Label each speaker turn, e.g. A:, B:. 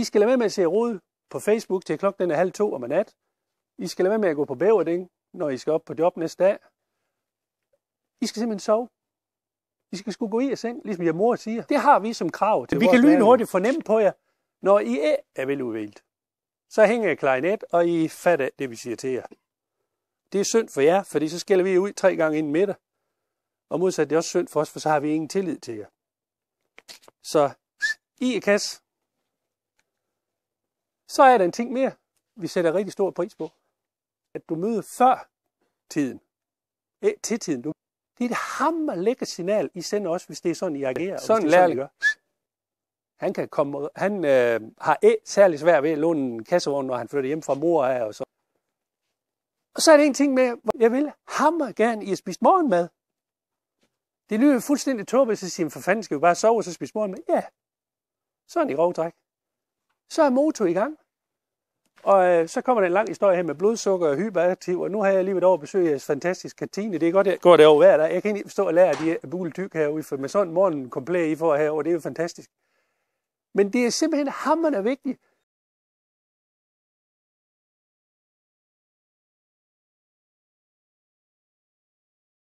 A: I skal lade være med at se rod på Facebook til klokken er halv to om nat. I skal lade være med at gå på bæverding, når I skal op på job næste dag. I skal simpelthen sove. I skal sgu gå i og seng, ligesom jeg mor siger. Det har vi som krav til Vi kan lyne hurtigt fornemme på jer, når I er, er veludvilt. Så hænger jeg klarinet, og I fatter det, vi siger til jer. Det er synd for jer, fordi så skælder vi ud tre gange inden middag. Og modsat, det er også synd for os, for så har vi ingen tillid til jer. Så i er kasse. Så er der en ting mere, vi sætter rigtig stor pris på. At du møder før tiden. Æ, eh, til tiden. Du. Det er et hammer signal, I sender også, hvis det er sådan, I agerer. Sådan det gør. Han, kan komme, han øh, har æ, særlig svært ved at låne en kassevogn, når han flytter hjem fra mor af. Og så. Og så er det en ting med, jeg vil hammer gerne, I at spise morgenmad. Det lyder fuldstændig tåbeligt, at sige, for fanden skal vi bare sove og så spise morgenmad. Ja, sådan i grov træk. Så er motor i gang. Og øh, så kommer der en lang historie her med blodsukker og hyperaktiv, og nu har jeg lige været over besøg i jeres fantastiske kantine. Det er godt, jeg går derover hver dag. Jeg kan ikke forstå at lære, at de er tyk herude, for med sådan en morgen komplet I får herovre, det er jo fantastisk. Men det er simpelthen hammerne vigtigt,